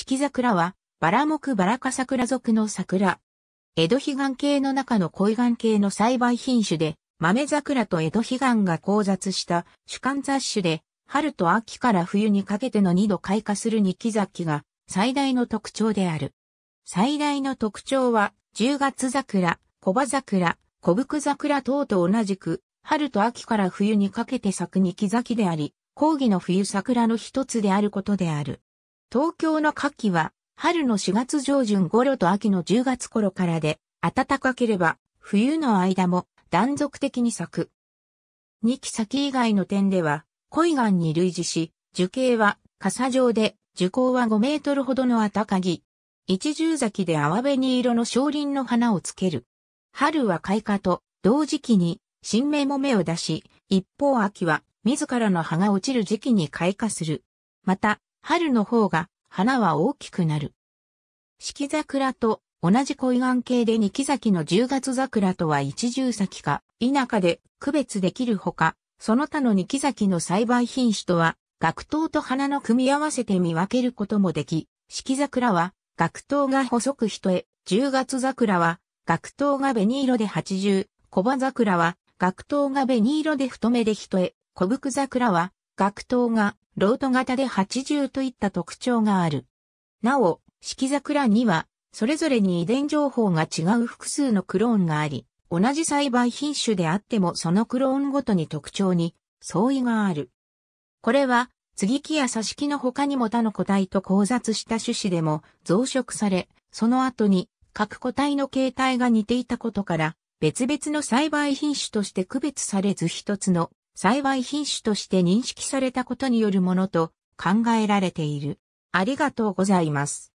四季桜は、バラ木バラ科桜属の桜。江戸彼岸系の中の恋岸系の栽培品種で、豆桜と江戸彼岸が交雑した主観雑種で、春と秋から冬にかけての2度開花する二季咲きが最大の特徴である。最大の特徴は、10月桜、小葉桜、小福桜等と同じく、春と秋から冬にかけて咲く二季咲きであり、講義の冬桜の一つであることである。東京の夏季は、春の4月上旬頃と秋の10月頃からで、暖かければ、冬の間も断続的に咲く。2期先以外の点では、恋岩に類似し、樹形は傘状で、樹高は5メートルほどの暖かぎ。一重咲きで淡紅色の小輪の花をつける。春は開花と同時期に新芽も芽を出し、一方秋は自らの葉が落ちる時期に開花する。また、春の方が花は大きくなる。四季桜と同じ恋眼形で二季咲きの十月桜とは一重咲きか否かで区別できるほか、その他の二季咲きの栽培品種とは、学頭と花の組み合わせて見分けることもでき、四季桜は学頭が細く人へ、十月桜は学頭が紅色で八重、小葉桜は学頭が紅色で太めで人へ、小福桜は学頭がロート型で80といった特徴がある。なお、季桜には、それぞれに遺伝情報が違う複数のクローンがあり、同じ栽培品種であってもそのクローンごとに特徴に相違がある。これは、継ぎ木や挿し木の他にも他の個体と交雑した種子でも増殖され、その後に各個体の形態が似ていたことから、別々の栽培品種として区別されず一つの幸い品種として認識されたことによるものと考えられている。ありがとうございます。